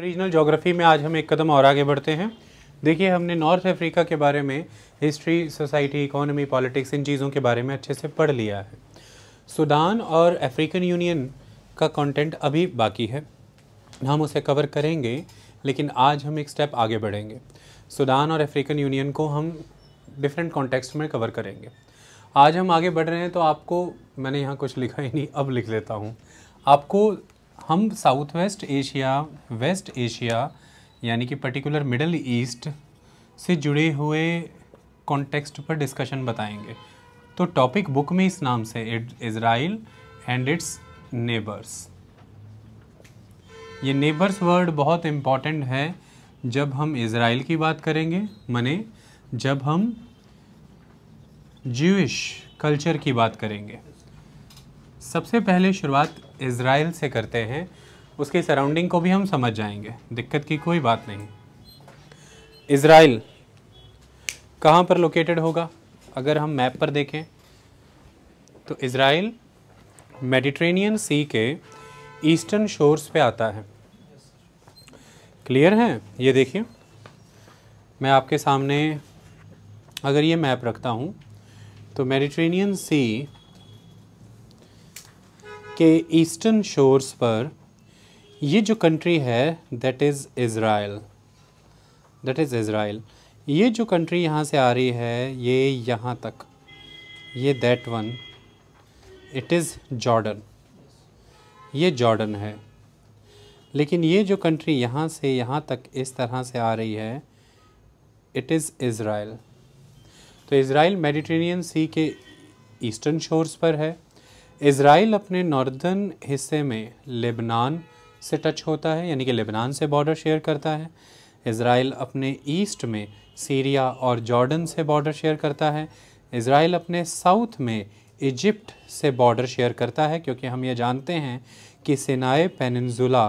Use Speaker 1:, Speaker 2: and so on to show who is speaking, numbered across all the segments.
Speaker 1: regional geography में आज हम एक कदम और आगे बढ़ते हैं देखिए हमने नॉर्थ अफ्रीका के बारे में हिस्ट्री सोसाइटी इकोनॉमी पॉलिटिक्स इन चीज़ों के बारे में अच्छे से पढ़ लिया है सुडान और अफ्रीकन यूनियन का कंटेंट अभी बाकी है हम उसे कवर करेंगे लेकिन आज हम एक स्टेप आगे बढ़ेंगे सुडान और अफ्रीकन यूनियन को हम डिफरेंट कॉन्टेक्स्ट में कवर करेंगे आज हम आगे बढ़ रहे हैं तो आपको मैंने यहाँ कुछ लिखा ही नहीं अब लिख लेता हूँ आपको हम south west Asia west Asia यानी कि पर्टिकुलर मिडल ईस्ट से जुड़े हुए कॉन्टेक्स्ट पर डिस्कशन बताएंगे तो टॉपिक बुक में इस नाम से इज़राइल एंड इट्स नेबर्स ये नेबर्स वर्ड बहुत इम्पॉर्टेंट है जब हम इज़राइल की बात करेंगे मने जब हम ज्यूश कल्चर की बात करेंगे सबसे पहले शुरुआत इसराइल से करते हैं उसके सराउंडिंग को भी हम समझ जाएंगे दिक्कत की कोई बात नहीं इसराइल कहाँ पर लोकेटेड होगा अगर हम मैप पर देखें तो इसराइल मेडिट्रेनियन सी के ईस्टर्न शोर्स पे आता है क्लियर है ये देखिए मैं आपके सामने अगर ये मैप रखता हूँ तो मेडिट्रेनियन सी के ईस्टर्न शोर्स पर ये जो कंट्री है that is Israel that is Israel ये जो कंट्री यहाँ से आ रही है ये यहाँ तक ये that one it is Jordan ये जॉर्डन है लेकिन ये जो कंट्री यहाँ से यहाँ तक इस तरह से आ रही है इट इज़ इज़राइल तो इज़राइल मेडिटेरेनियन सी के ईस्टर्न शोर्स पर है इसराइल अपने नॉर्दर्न हिस्से में लेबनान से टच होता है यानी कि लेबनान से बॉर्डर शेयर करता है इसराइल अपने ईस्ट में सीरिया और जॉर्डन से बॉर्डर शेयर करता है इसराइल अपने साउथ में इजिप्ट से बॉर्डर शेयर करता है क्योंकि हम ये जानते हैं कि सिनाए पेनजुला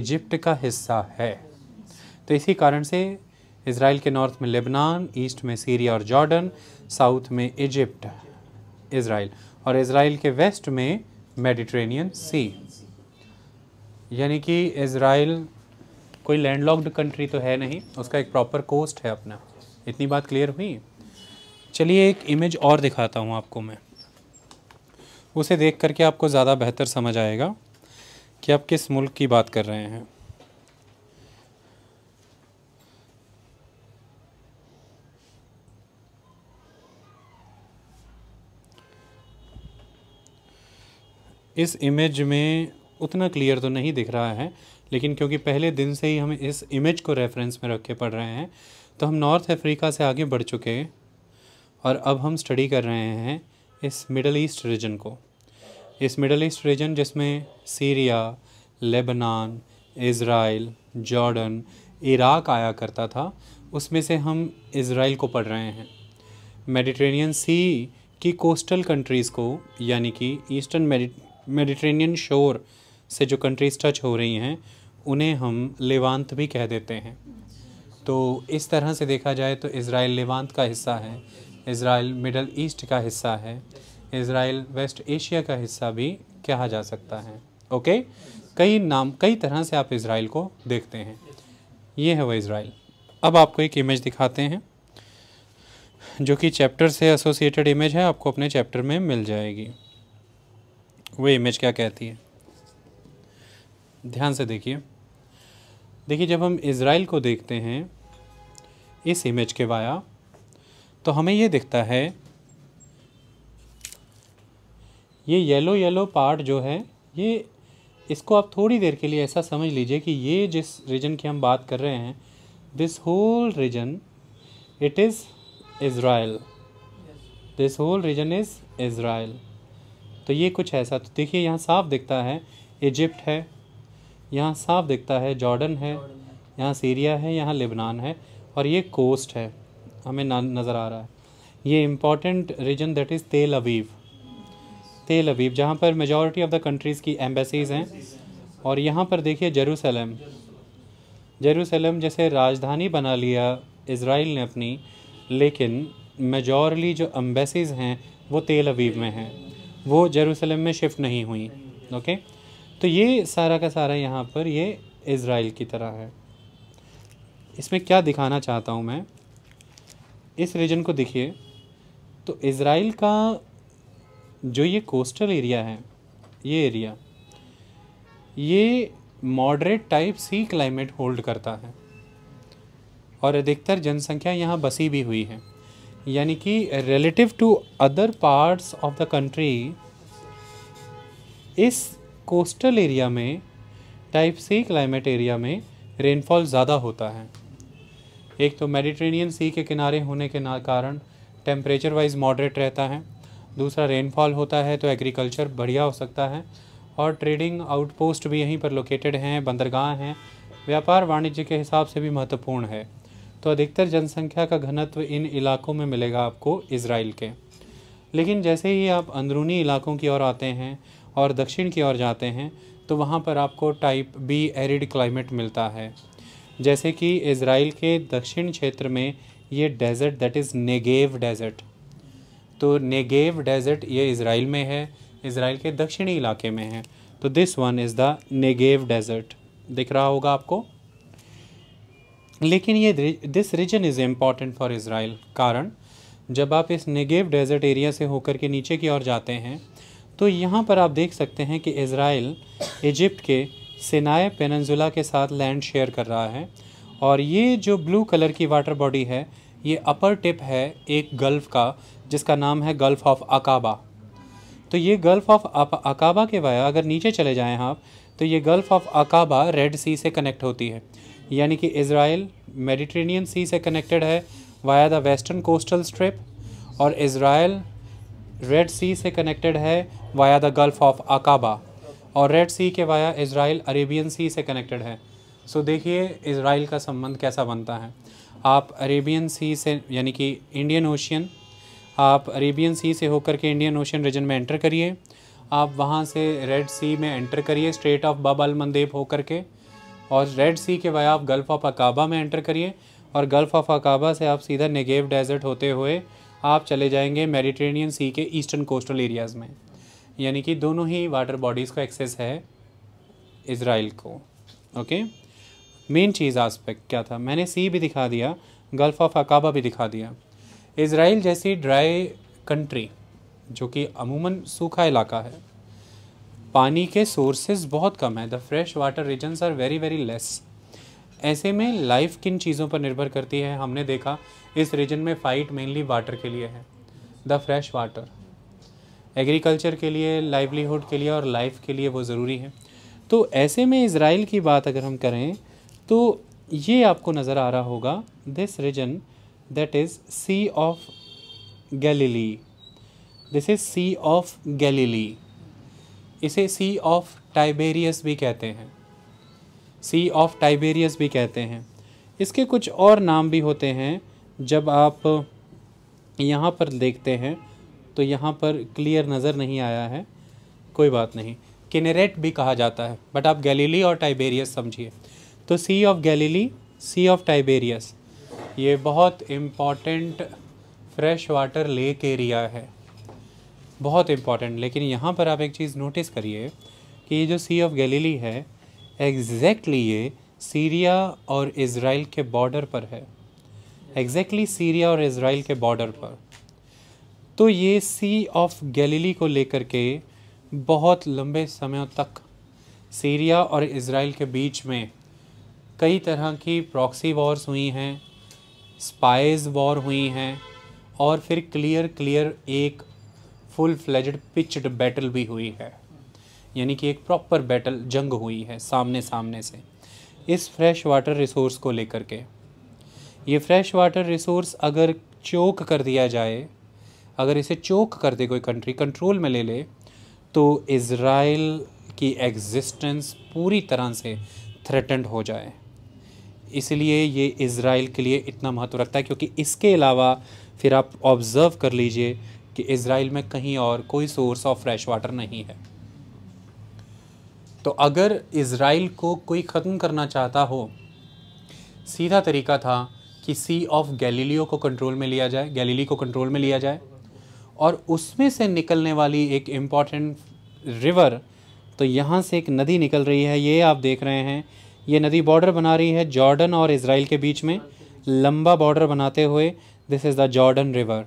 Speaker 1: इजिप्ट का हिस्सा है तो इसी कारण से इसराइल के नॉर्थ में लेबनान ईस्ट में सीरिया और जॉर्डन साउथ में इजिप्ट इसराइल और इसराइल के वेस्ट में मेडिट्रेनियन सी यानी कि इसराइल कोई लैंडलॉक्ड कंट्री तो है नहीं उसका एक प्रॉपर कोस्ट है अपना इतनी बात क्लियर हुई चलिए एक इमेज और दिखाता हूँ आपको मैं उसे देख करके आपको ज़्यादा बेहतर समझ आएगा कि आप किस मुल्क की बात कर रहे हैं इस इमेज में उतना क्लियर तो नहीं दिख रहा है लेकिन क्योंकि पहले दिन से ही हम इस इमेज को रेफरेंस में रख के पढ़ रहे हैं तो हम नॉर्थ अफ्रीका से आगे बढ़ चुके हैं और अब हम स्टडी कर रहे हैं इस मिडल ईस्ट रीजन को इस मिडल ईस्ट रीजन जिसमें Syria Lebanon Israel Jordan Iraq आया करता था उसमें से हम इसराइल को पढ़ रहे हैं मेडिटेरेनियन सी की कोस्टल कंट्रीज़ को यानी कि ईस्टर्न मेडिट्रेनियन शोर से जो कंट्रीज टच हो रही हैं उन्हें हम लेवांत भी कह देते हैं तो इस तरह से देखा जाए तो इसराइल लेवांत का हिस्सा है इसराइल मिडल ईस्ट का हिस्सा है इसराइल वेस्ट एशिया का हिस्सा भी कहा जा सकता है ओके कई नाम कई तरह से आप इसराइल को देखते हैं ये है वह इसराइल अब आपको एक इमेज दिखाते हैं जो कि चैप्टर से एसोसिएटेड इमेज है आपको अपने चैप्टर में मिल जाएगी वह इमेज क्या कहती है ध्यान से देखिए देखिए जब हम इसराइल को देखते हैं इस इमेज के वाया तो हमें ये दिखता है ये येलो येलो पार्ट जो है ये इसको आप थोड़ी देर के लिए ऐसा समझ लीजिए कि ये जिस रीजन की हम बात कर रहे हैं this whole region it is Israel this whole region is Israel तो ये कुछ ऐसा तो देखिए यहाँ साफ दिखता है इजिप्ट है यहाँ साफ दिखता है जॉर्डन है यहाँ सीरिया है यहाँ लेबनान है और ये कोस्ट है हमें नज़र आ रहा है ये इम्पॉर्टेंट रीजन दैट इज़ तेल अबीब तेल अबीब जहाँ पर मेजॉरिटी ऑफ द कंट्रीज़ की एम्बेसीज़ हैं और यहाँ पर देखिए जेरूसलम जेरूसलम जैसे राजधानी बना लिया इसराइल ने अपनी लेकिन मेजॉरली जो एम्बेसीज़ हैं वो तेल अबीब में हैं वो जेरूसलम में शिफ्ट नहीं हुई ओके तो ये सारा का सारा यहाँ पर ये इसराइल की तरह है इसमें क्या दिखाना चाहता हूँ मैं इस रीजन को देखिए तो इसराइल का जो ये कोस्टल एरिया है ये एरिया ये moderate type C climate hold करता है और अधिकतर जनसंख्या यहाँ बसी भी हुई है यानी कि relative to other parts of the country इस कोस्टल एरिया में टाइप सी क्लाइमेट एरिया में रेनफॉल ज़्यादा होता है एक तो मेडिट्रेनियन सी के किनारे होने के कारण टेम्परेचर वाइज मॉडरेट रहता है दूसरा रेनफॉल होता है तो एग्रीकल्चर बढ़िया हो सकता है और ट्रेडिंग आउटपोस्ट भी यहीं पर लोकेटेड हैं बंदरगाह हैं व्यापार वाणिज्य के हिसाब से भी महत्वपूर्ण है तो अधिकतर जनसंख्या का घनत्व इन इलाकों में मिलेगा आपको इसराइल के लेकिन जैसे ही आप अंदरूनी इलाकों की ओर आते हैं और दक्षिण की ओर जाते हैं तो वहाँ पर आपको टाइप बी एरिड क्लाइमेट मिलता है जैसे कि इसराइल के दक्षिण क्षेत्र में ये desert that is Negev desert तो नेगेव डेजर्ट ये इसराइल में है इसराइल के दक्षिणी इलाके में है तो this one is the Negev desert दिख रहा होगा आपको लेकिन ये this region is important for Israel कारण जब आप इस नेगेव डेजर्ट एरिया से होकर के नीचे की ओर जाते हैं तो यहाँ पर आप देख सकते हैं कि इसराइल इजिप्ट के सिनाए पेनजुला के साथ लैंड शेयर कर रहा है और ये जो ब्लू कलर की वाटर बॉडी है ये अपर टिप है एक गल्फ़ का जिसका नाम है गल्फ़ ऑफ अकाबा तो ये गल्फ़ ऑफ अकाबा के वाया अगर नीचे चले जाएँ आप तो ये Gulf of Aqaba Red Sea से कनेक्ट होती है यानी कि इसराइल मेडिट्रेनियन सी से कनेक्टेड है via the western coastal strip और इसराइल रेड सी से कनेक्टेड है via the Gulf of Aqaba और रेड सी के वाया इसराइल अरेबियन सी से कनेक्टेड है सो देखिए इसराइल का संबंध कैसा बनता है आप अरेबियन सी से यानी कि इंडियन ओशियन आप अरेबियन सी से होकर के इंडियन ओशियन रीजन में एंटर करिए आप वहाँ से रेड सी में एंटर करिए स्ट्रेट ऑफ बाबा मंदेब होकर के और रेड सी के वाया आप गल्फ़ ऑफ अकाबा में एंटर करिए और गल्फ़ ऑफ अकाबा से आप सीधा नेगेव डेजर्ट होते हुए आप चले जाएंगे मेडिटेरेनियन सी के ईस्टर्न कोस्टल एरियाज़ में यानी कि दोनों ही वाटर बॉडीज़ का एक्सेस है इसराइल को ओके मेन चीज़ आस्पेक्ट क्या था मैंने सी भी दिखा दिया गल्फ़ ऑफ अकाबा भी दिखा दिया इसराइल जैसी ड्राई कंट्री जो कि अमूमन सूखा इलाका है पानी के सोर्सेज बहुत कम है the fresh water regions are very very less ऐसे में लाइफ किन चीज़ों पर निर्भर करती है हमने देखा इस रीजन में फाइट मेनली वाटर के लिए है द फ्रेश वाटर एग्रीकल्चर के लिए लाइवलीहुड के लिए और लाइफ के लिए वो ज़रूरी है तो ऐसे में इसराइल की बात अगर हम करें तो ये आपको नज़र आ रहा होगा this region that is Sea of Galilee this is Sea of Galilee इसे सी ऑफ टाइबेरियस भी कहते हैं सी ऑफ टाइबेरियस भी कहते हैं इसके कुछ और नाम भी होते हैं जब आप यहाँ पर देखते हैं तो यहाँ पर क्लियर नज़र नहीं आया है कोई बात नहीं किनेरेट भी कहा जाता है बट आप गैलीली और टाइबेरियस समझिए तो Sea of Galilee Sea of Tiberias ये बहुत important fresh water lake area है बहुत इम्पॉर्टेंट लेकिन यहाँ पर आप एक चीज़ नोटिस करिए कि ये जो सी ऑफ गलीली है एग्जैक्टली ये सीरिया और इसराइल के बॉर्डर पर है एग्जैक्टली सीरिया और इसराइल के बॉर्डर पर तो ये सी ऑफ गलीली को लेकर के बहुत लंबे समय तक सीरिया और इसराइल के बीच में कई तरह की प्रॉक्सी वॉर्स हुई हैं स्पाइस वॉर हुई हैं और फिर क्लियर क्लियर एक फुल फ्लेजड पिचड बैटल भी हुई है यानी कि एक प्रॉपर बैटल जंग हुई है सामने सामने से इस फ्रेश वाटर रिसोर्स को लेकर के ये फ्रेश वाटर रिसोर्स अगर चोक कर दिया जाए अगर इसे चोक कर दे कोई कंट्री कंट्रोल में ले ले तो इसराइल की एग्जिस्टेंस पूरी तरह से थ्रेटेंड हो जाए इसलिए ये इसराइल के लिए इतना महत्व रखता है क्योंकि इसके अलावा फिर आप ऑब्ज़र्व कर लीजिए कि इसराइल में कहीं और कोई सोर्स ऑफ फ्रेश वाटर नहीं है तो अगर इसराइल को कोई ख़त्म करना चाहता हो सीधा तरीका था कि सी ऑफ गैलीलियो को कंट्रोल में लिया जाए गैलीली को कंट्रोल में लिया जाए और उसमें से निकलने वाली एक इम्पॉर्टेंट रिवर तो यहाँ से एक नदी निकल रही है ये आप देख रहे हैं ये नदी बॉर्डर बना रही है जॉर्डन और इसराइल के बीच में लंबा बॉर्डर बनाते हुए this is the Jordan river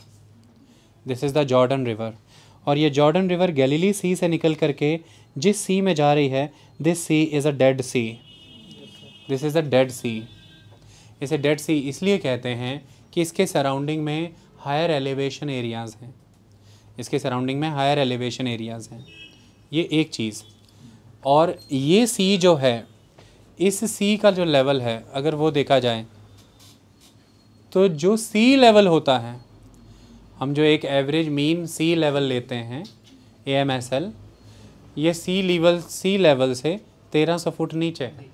Speaker 1: this is the Jordan river और ये जॉर्डन रिवर गैलीली सी से निकल करके जिस सी में जा रही है this sea is a dead sea this is a dead sea इसे डेड सी इसलिए कहते हैं कि इसके सराउंडिंग में हायर एलिवेशन एरियाज़ हैं इसके सराउंडिंग में हायर एलिवेशन एरियाज़ हैं ये एक चीज़ और ये सी जो है इस सी का जो लेवल है अगर वो देखा जाए तो जो सी लेवल होता है हम जो एक एवरेज मीन सी लेवल लेते हैं ए एम एस एल ये सी लेवल सी लेवल से तेरह सौ फुट नीचे है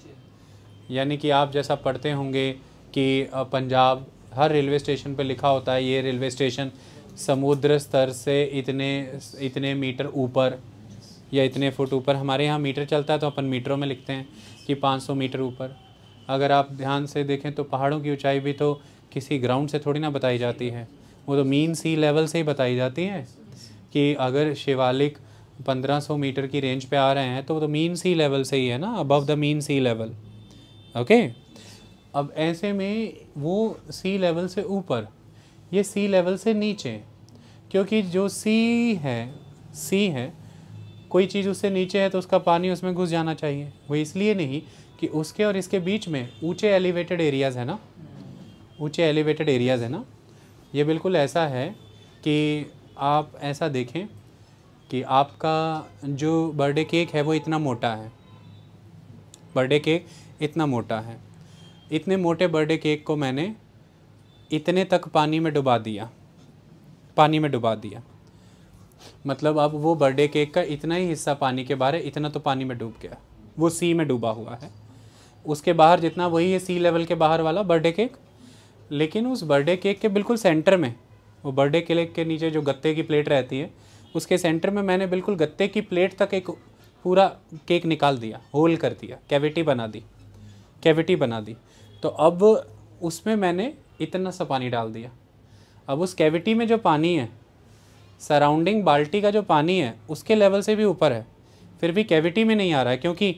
Speaker 1: यानी कि आप जैसा पढ़ते होंगे कि पंजाब हर रेलवे स्टेशन पर लिखा होता है ये रेलवे स्टेशन समुद्र स्तर से इतने इतने मीटर ऊपर या इतने फुट ऊपर हमारे यहाँ मीटर चलता है तो अपन मीटरों में लिखते हैं कि 500 मीटर ऊपर अगर आप ध्यान से देखें तो पहाड़ों की ऊंचाई भी तो किसी ग्राउंड से थोड़ी ना बताई जाती है वो तो मीन सी लेवल से ही बताई जाती है कि अगर शिवालिक 1500 मीटर की रेंज पे आ रहे हैं तो वो तो मीन सी लेवल से ही है ना above the mean sea level okay अब ऐसे में वो सी लेवल से ऊपर ये सी लेवल से नीचे क्योंकि जो सी है सी है कोई चीज़ उससे नीचे है तो उसका पानी उसमें घुस जाना चाहिए वो इसलिए नहीं कि उसके और इसके बीच में ऊंचे एलिवेटेड एरियाज़ है ना ऊंचे एलिवेटेड एरियाज़ है ना ये बिल्कुल ऐसा है कि आप ऐसा देखें कि आपका जो बर्थडे केक है वो इतना मोटा है बर्थडे केक इतना मोटा है इतने मोटे बर्थडे केक को मैंने इतने तक पानी में डुबा दिया पानी में डुबा दिया मतलब अब वो बर्थडे केक का इतना ही हिस्सा पानी के बाहर है इतना तो पानी में डूब गया वो सी में डूबा हुआ है उसके बाहर जितना वही है सी लेवल के बाहर वाला बर्थडे केक लेकिन उस बर्थडे केक के बिल्कुल सेंटर में वो बर्थडे केक के नीचे जो गत्ते की प्लेट रहती है उसके सेंटर में मैंने बिल्कुल गत्ते की प्लेट तक एक पूरा केक निकाल दिया होल कर दिया कैविटी बना दी कैविटी बना दी तो अब उसमें मैंने इतना सा पानी डाल दिया अब उस कैविटी में जो पानी है सराउंडिंग बाल्टी का जो पानी है उसके लेवल से भी ऊपर है फिर भी कैविटी में नहीं आ रहा है क्योंकि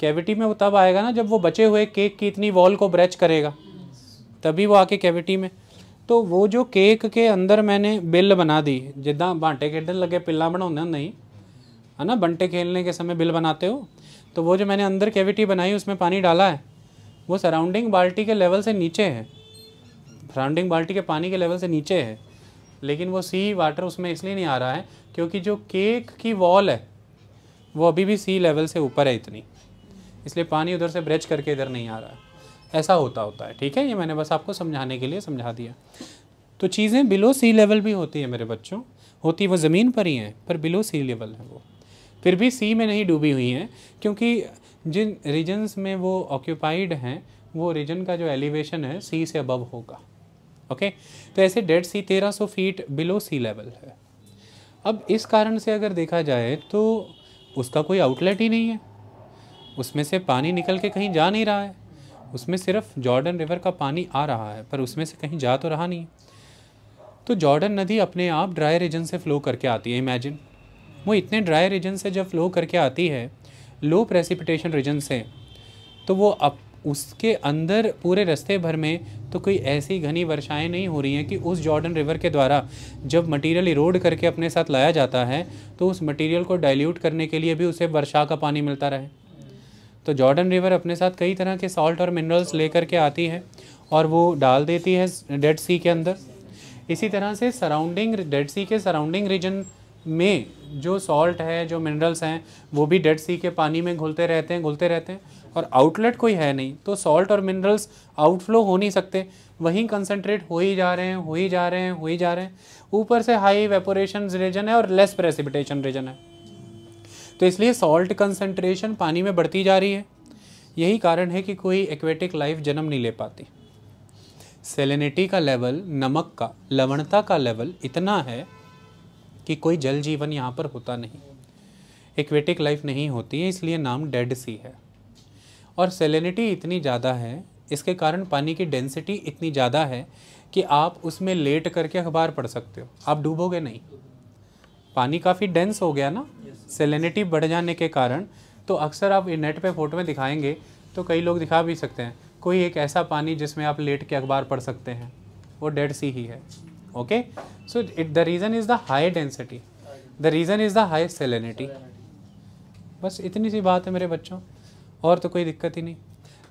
Speaker 1: कैविटी में वो तब आएगा ना जब वो बचे हुए केक की इतनी वॉल को ब्रेच करेगा तभी वो आके कैविटी में तो वो जो केक के अंदर मैंने बिल बना दी जिदा बांटे खेडन लगे पिल्ला बनाने नहीं है ना बंटे खेलने के समय बिल बनाते हो तो वो जो मैंने अंदर कैविटी बनाई उसमें पानी डाला है वो सराउंडिंग बाल्टी के लेवल से नीचे है सराउंडिंग बाल्टी के पानी के लेवल से नीचे है लेकिन वो सी वाटर उसमें इसलिए नहीं आ रहा है क्योंकि जो केक की वॉल है वो अभी भी सी लेवल से ऊपर है इतनी इसलिए पानी उधर से ब्रेच करके इधर नहीं आ रहा है ऐसा होता होता है ठीक है ये मैंने बस आपको समझाने के लिए समझा दिया तो चीज़ें बिलो सी लेवल भी होती है मेरे बच्चों होती वो ज़मीन पर ही हैं पर बिलो सी लेवल है वो फिर भी सी में नहीं डूबी हुई हैं क्योंकि जिन रीजन्स में वो ऑक्यूपाइड हैं वो रीजन का जो एलिवेशन है सी से अबव होगा ओके तो ऐसे डेड सी तेरह सौ फीट बिलो सी लेवल है अब इस कारण से अगर देखा जाए तो उसका कोई आउटलेट ही नहीं है उसमें से पानी निकल के कहीं जा नहीं रहा है उसमें सिर्फ जॉर्डन रिवर का पानी आ रहा है पर उसमें से कहीं जा तो रहा नहीं तो जॉर्डन नदी अपने आप ड्राई रीजन से फ़्लो करके आती है इमेजिन वो इतने ड्राई रीजन से जब फ्लो करके आती है लो प्रेसिपिटेशन रीजन से तो वो अप उसके अंदर पूरे रास्ते भर में तो कोई ऐसी घनी वर्षाएं नहीं हो रही हैं कि उस जॉर्डन रिवर के द्वारा जब मटेरियल इरोड करके अपने साथ लाया जाता है तो उस मटेरियल को डाइल्यूट करने के लिए भी उसे वर्षा का पानी मिलता रहे तो जॉर्डन रिवर अपने साथ कई तरह के सॉल्ट और मिनरल्स लेकर के आती है और वो डाल देती है डेड सी के अंदर इसी तरह से सराउंडिंग डेड सी के सराउंडिंग रीजन में जो सॉल्ट है जो मिनरल्स हैं वो भी डेड सी के पानी में घुलते रहते हैं घुलते रहते हैं और आउटलेट कोई है नहीं तो सॉल्ट और मिनरल्स आउटफ्लो हो नहीं सकते वहीं कंसनट्रेट हो ही जा रहे हैं हो ही जा रहे हैं हो ही जा रहे हैं ऊपर से हाई वेपोरेशन रीजन है और लेस प्रेसिपिटेशन रीजन है तो इसलिए सॉल्ट कंसनट्रेशन पानी में बढ़ती जा रही है यही कारण है कि कोई एक्वेटिक लाइफ जन्म नहीं ले पाती सेलिनिटी का लेवल नमक का लवणता का लेवल इतना है कि कोई जल जीवन यहाँ पर होता नहीं एक्वेटिक लाइफ नहीं होती है इसलिए नाम डेड सी है और सेलिनिटी इतनी ज़्यादा है इसके कारण पानी की डेंसिटी इतनी ज़्यादा है कि आप उसमें लेट करके अखबार पढ़ सकते हो आप डूबोगे नहीं पानी काफ़ी डेंस हो गया ना सेलिनिटी बढ़ जाने के कारण तो अक्सर आप नेट पे फोटो में दिखाएंगे तो कई लोग दिखा भी सकते हैं कोई एक ऐसा पानी जिसमें आप लेट के अखबार पढ़ सकते हैं वो डेड सी ही है okay so it the reason is the high density the reason is the high salinity बस इतनी सी बात है मेरे बच्चों और तो कोई दिक्कत ही नहीं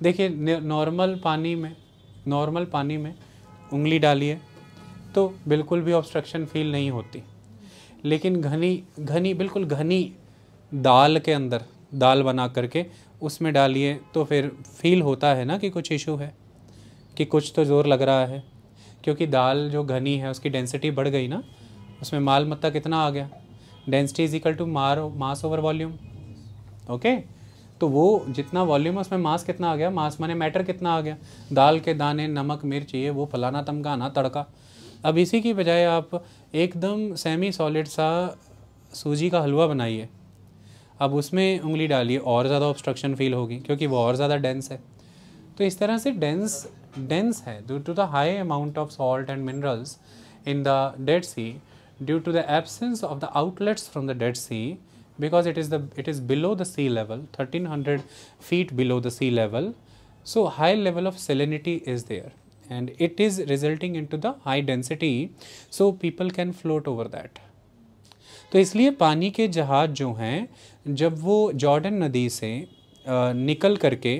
Speaker 1: देखिए नॉर्मल पानी में नॉर्मल पानी में उंगली डालिए तो बिल्कुल भी ऑब्स्ट्रक्शन फील नहीं होती लेकिन घनी घनी बिल्कुल घनी दाल के अंदर दाल बना करके उसमें डालिए तो फिर फील होता है ना कि कुछ इशू है कि कुछ तो ज़ोर लग रहा है क्योंकि दाल जो घनी है उसकी डेंसिटी बढ़ गई ना उसमें माल मत्ता कितना आ गया डेंसिटी इज इक्वल टू मार मास ओवर वॉल्यूम ओके तो वो जितना वॉल्यूम है उसमें मास कितना आ गया मास माने मैटर कितना आ गया दाल के दाने नमक मिर्च ये वो फलाना तमकाना तड़का अब इसी की बजाय आप एकदम सेमी सॉलिड सा सूजी का हलवा बनाइए अब उसमें उंगली डालिए और ज़्यादा ऑब्स्ट्रक्शन फील होगी क्योंकि वो और ज़्यादा डेंस है तो इस तरह से डेंस डेंस है due to the high amount of salt and minerals in the dead sea due to the absence of the outlets from the dead sea it is the it is below the sea level thirteen hundred feet below the sea level so high level of salinity is there and it is resulting into the high density so people can float over that तो इसलिए पानी के जहाज़ जो हैं जब वो Jordan नदी से निकल करके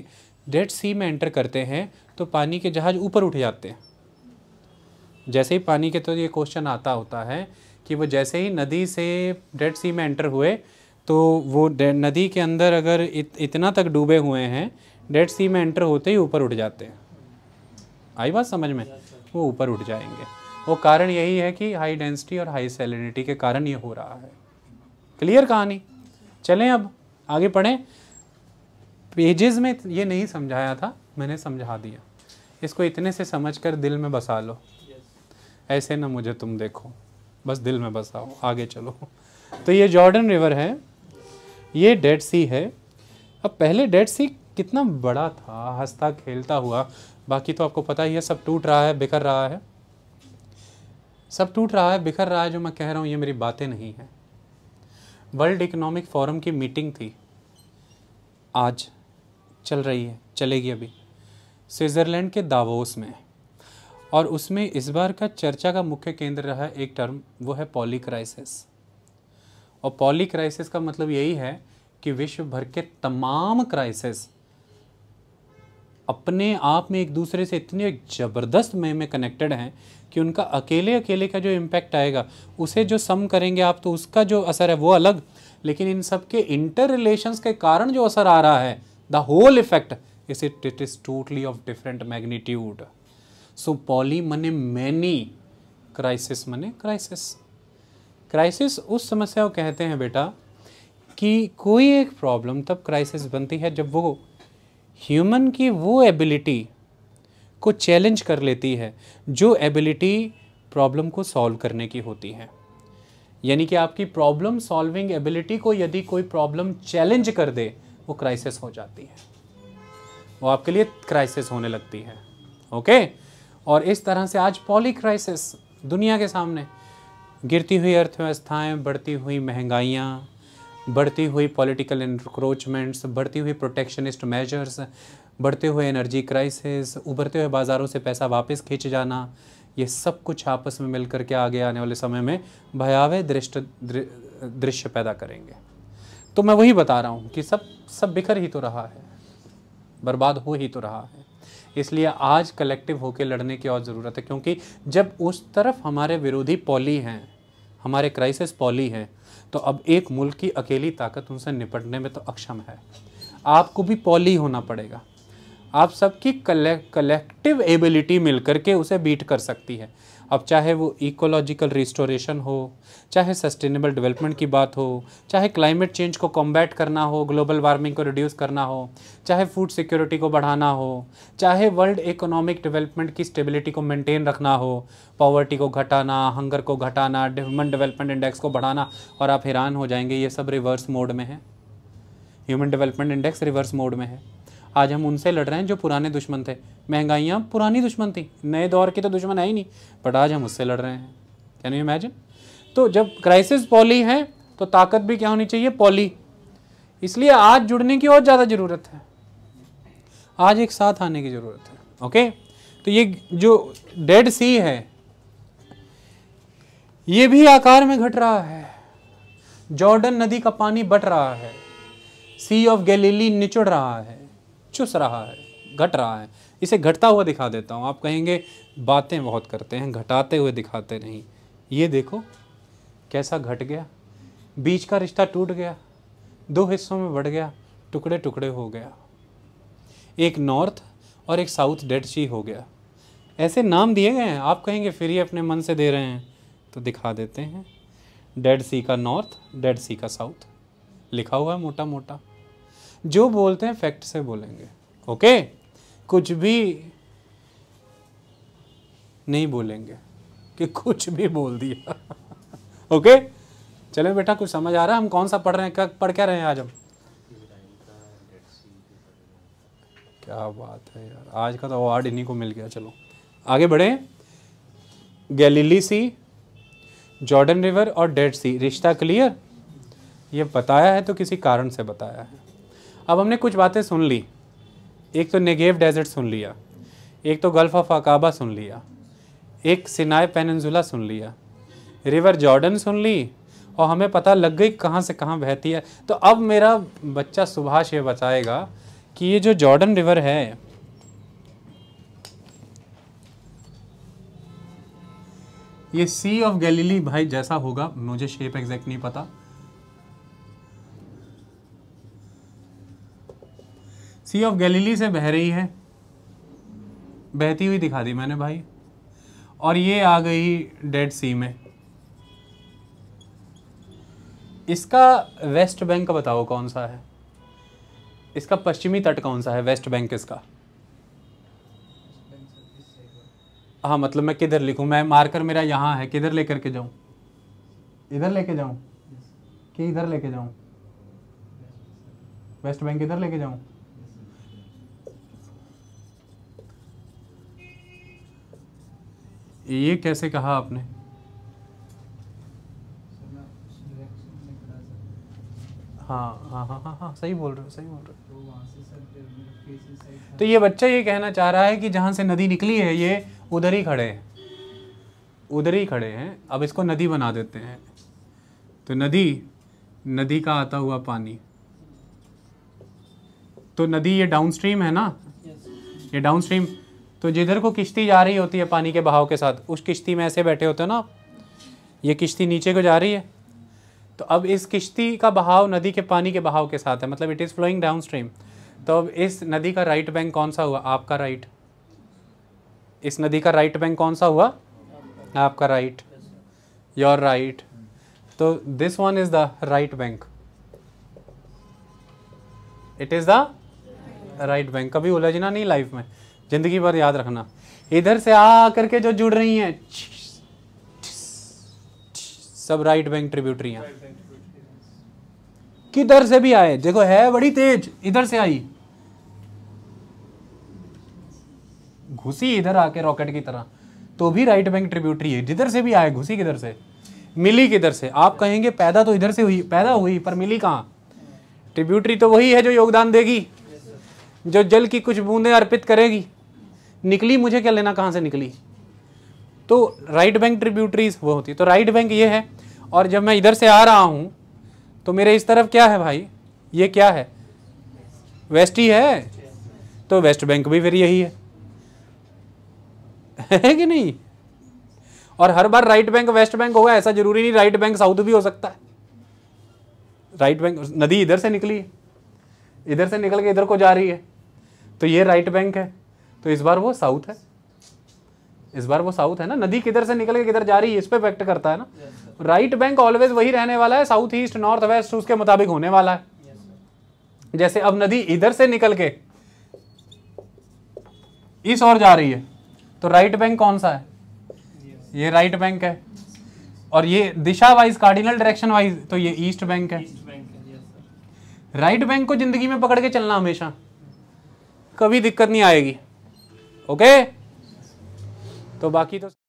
Speaker 1: डेड सी में एंटर करते हैं तो पानी के जहाज़ ऊपर उठ जाते हैं जैसे ही पानी के तो ये क्वेश्चन आता होता है कि वो जैसे ही नदी से डेड सी में एंटर हुए तो वो नदी के अंदर अगर इत, इतना तक डूबे हुए हैं डेड सी में एंटर होते ही ऊपर उठ जाते हैं आई बात समझ में वो ऊपर उठ जाएंगे वो कारण यही है कि हाई डेंसिटी और हाई सेलिनिटी के कारण ये हो रहा है क्लियर कहानी चलें अब आगे पढ़ें पेजेस में ये नहीं समझाया था मैंने समझा दिया इसको इतने से समझ कर दिल में बसा लो ऐसे ना मुझे तुम देखो बस दिल में बसाओ आगे चलो तो ये जॉर्डन रिवर है ये डेड सी है अब पहले डेड सी कितना बड़ा था हंसता खेलता हुआ बाकी तो आपको पता ही है सब टूट रहा है बिखर रहा है सब टूट रहा है बिखर रहा है जो मैं कह रहा हूँ ये मेरी बातें नहीं है वर्ल्ड इकोनॉमिक फोरम की मीटिंग थी आज चल रही है चलेगी अभी स्विट्ज़रलैंड के दावोस में और उसमें इस बार का चर्चा का मुख्य केंद्र रहा एक टर्म वो है पॉली क्राइसिस और पॉली क्राइसिस का मतलब यही है कि विश्व भर के तमाम क्राइसिस अपने आप में एक दूसरे से इतने ज़बरदस्त मे में कनेक्टेड हैं कि उनका अकेले अकेले का जो इम्पैक्ट आएगा उसे जो सम करेंगे आप तो उसका जो असर है वो अलग लेकिन इन सब के इंटर रिलेशंस के कारण जो असर आ रहा है the whole effect is it it is totally of different magnitude so poly मने मैनी क्राइसिस मने क्राइसिस क्राइसिस उस समस्या को कहते हैं बेटा कि कोई एक प्रॉब्लम तब क्राइसिस बनती है जब वो ह्यूमन की वो एबिलिटी को चैलेंज कर लेती है जो एबिलिटी प्रॉब्लम को सॉल्व करने की होती है यानी कि आपकी प्रॉब्लम सॉल्विंग एबिलिटी को यदि कोई प्रॉब्लम चैलेंज कर दे वो क्राइसिस हो जाती है वो आपके लिए क्राइसिस होने लगती है ओके और इस तरह से आज पॉली क्राइसिस दुनिया के सामने गिरती हुई अर्थव्यवस्थाएं बढ़ती हुई महंगाइयाँ बढ़ती हुई पॉलिटिकल इंक्रोचमेंट्स बढ़ती हुई प्रोटेक्शनिस्ट मेजर्स बढ़ते हुए एनर्जी क्राइसिस उभरते हुए बाज़ारों से पैसा वापस खींच जाना ये सब कुछ आपस में मिलकर के आगे आने वाले समय में भयावह दृष्ट दृश्य पैदा करेंगे तो मैं वही बता रहा हूँ कि सब सब बिखर ही तो रहा है बर्बाद हो ही तो रहा है इसलिए आज कलेक्टिव होकर लड़ने की और ज़रूरत है क्योंकि जब उस तरफ हमारे विरोधी पॉली हैं हमारे क्राइसिस पॉली हैं तो अब एक मुल्क की अकेली ताकत उनसे निपटने में तो अक्षम है आपको भी पॉली होना पड़ेगा आप सबकी कलेक्टिव एबिलिटी मिलकर के उसे बीट कर सकती है अब चाहे वो इकोलॉजिकल रिस्टोरेशन हो चाहे सस्टेनेबल डेवलपमेंट की बात हो चाहे क्लाइमेट चेंज को कॉम्बैट करना हो ग्लोबल वार्मिंग को रिड्यूस करना हो चाहे फूड सिक्योरिटी को बढ़ाना हो चाहे वर्ल्ड इकोनॉमिक डेवलपमेंट की स्टेबिलिटी को मेंटेन रखना हो पॉवर्टी को घटाना हंगर को घटाना ह्यूमन डेवलपमेंट इंडेक्स को बढ़ाना और आप हैरान हो जाएंगे ये सब रिवर्स मोड में है human development index reverse mode में है आज हम उनसे लड़ रहे हैं जो पुराने दुश्मन थे महंगाइयाँ पुरानी दुश्मन थी नए दौर के तो दुश्मन है ही नहीं बट आज हम उससे लड़ रहे हैं कैन यू इमेजिन तो जब क्राइसिस पॉली है तो ताकत भी क्या होनी चाहिए पॉली इसलिए आज जुड़ने की और ज़्यादा ज़रूरत है आज एक साथ आने की ज़रूरत है ओके तो ये जो डेड सी है ये भी आकार में घट रहा है जॉर्डन नदी का पानी बट रहा है सी ऑफ गैलीली निचुड़ रहा है चुस रहा है घट रहा है इसे घटता हुआ दिखा देता हूँ आप कहेंगे बातें बहुत करते हैं घटाते हुए दिखाते नहीं ये देखो कैसा घट गया बीच का रिश्ता टूट गया दो हिस्सों में बढ़ गया टुकड़े टुकड़े हो गया एक नॉर्थ और एक साउथ डेड सी हो गया ऐसे नाम दिए गए हैं आप कहेंगे फिर ही अपने मन से दे रहे हैं तो दिखा देते हैं डेड सी का नॉर्थ डेड सी का साउथ लिखा हुआ है मोटा मोटा जो बोलते हैं फैक्ट से बोलेंगे ओके कुछ भी नहीं बोलेंगे कि कुछ भी बोल दिया ओके चले बेटा कुछ समझ आ रहा है हम कौन सा पढ़ रहे हैं पढ़ क्या रहे हैं आज हम क्या बात है यार आज का तो अवार्ड इन्हीं को मिल गया चलो आगे बढ़े गैलीली सी जॉर्डन रिवर और डेड सी रिश्ता क्लियर ये बताया है तो किसी कारण से बताया है अब हमने कुछ बातें सुन ली एक तो नेगेव डेजर्ट सुन लिया एक तो गल्फ ऑफ अकाबा सुन लिया एक सिनाय पेनजुला सुन लिया रिवर जॉर्डन सुन ली और हमें पता लग गई कहाँ से कहाँ बहती है तो अब मेरा बच्चा सुभाष ये बताएगा कि ये जो जॉर्डन रिवर है ये सी ऑफ गैलीली भाई जैसा होगा मुझे शेप एग्जैक्ट नहीं पता सी ऑफ गैलीली से बह रही है बहती हुई दिखा दी मैंने भाई और ये आ गई डेड सी में इसका वेस्ट बैंक बताओ कौन सा है इसका पश्चिमी तट कौन सा है वेस्ट बैंक इसका हाँ मतलब मैं किधर लिखूँ मैं मार्कर मेरा यहाँ है किधर लेकर के जाऊँ इधर लेके जाऊँ कि इधर लेके जाऊँ वेस्ट बैंक इधर लेके जाऊँ ये कैसे कहा आपने हाँ हाँ हाँ हाँ हाँ सही बोल रहे हो सही बोल रहे हो तो, तो ये बच्चा ये कहना चाह रहा है कि जहाँ से नदी निकली है ये उधर ही खड़े हैं उधर ही खड़े हैं अब इसको नदी बना देते हैं तो नदी नदी का आता हुआ पानी तो नदी ये डाउन स्ट्रीम है ना ये डाउन स्ट्रीम तो जिधर को किश्ती जा रही होती है पानी के बहाव के साथ उस किश्ती में ऐसे बैठे होते हो ना ये किश्ती नीचे को जा रही है तो अब इस किश्ती का बहाव नदी के पानी के बहाव के साथ है मतलब it is flowing down stream तो अब इस नदी का राइट बैंक कौन सा हुआ आपका राइट इस नदी का राइट बैंक कौन सा हुआ आपका राइट योर राइट तो this one is the right bank it is the right bank कभी उलझना नहीं लाइफ में जिंदगी भर याद रखना इधर से आ करके जो जुड़ रही हैं सब राइट बैंक ट्रिब्यूटरी हैं किधर से भी आए देखो है बड़ी तेज इधर से आई घुसी इधर आके रॉकेट की तरह तो भी राइट बैंक ट्रिब्यूटरी है जिधर से भी आए घुसी किधर से मिली किधर से आप कहेंगे पैदा तो इधर से हुई पैदा हुई पर मिली कहाँ ट्रिब्यूटरी तो वही है जो योगदान देगी जो जल की कुछ बूंदें अर्पित करेगी निकली मुझे क्या लेना कहाँ से निकली तो राइट बैंक ट्रिब्यूटरीज वो होती है तो राइट बैंक ये है और जब मैं इधर से आ रहा हूँ तो मेरे इस तरफ क्या है भाई ये क्या है वेस्ट ही है तो वेस्ट बैंक भी फिर यही है है कि नहीं और हर बार राइट बैंक वेस्ट बैंक होगा ऐसा जरूरी नहीं राइट बैंक साउथ भी हो सकता है राइट बैंक नदी इधर से निकली है इधर से निकल के इधर को जा रही है तो ये राइट बैंक है तो इस बार वो साउथ है इस बार वो साउथ है ना नदी किधर से निकल के किधर जा रही है इस पर इफेक्ट करता है ना राइट बैंक ऑलवेज वही रहने वाला है साउथ ईस्ट नॉर्थ वेस्ट उसके मुताबिक होने वाला है yes, जैसे अब नदी इधर से निकल के इस ओर जा रही है तो राइट बैंक कौन सा है ये राइट बैंक है और ये दिशा वाइज कार्डिनल डायरेक्शन वाइज तो ये ईस्ट बैंक है राइट बैंक को जिंदगी में पकड़ के चलना हमेशा कभी दिक्कत नहीं आएगी ओके तो बाकी तो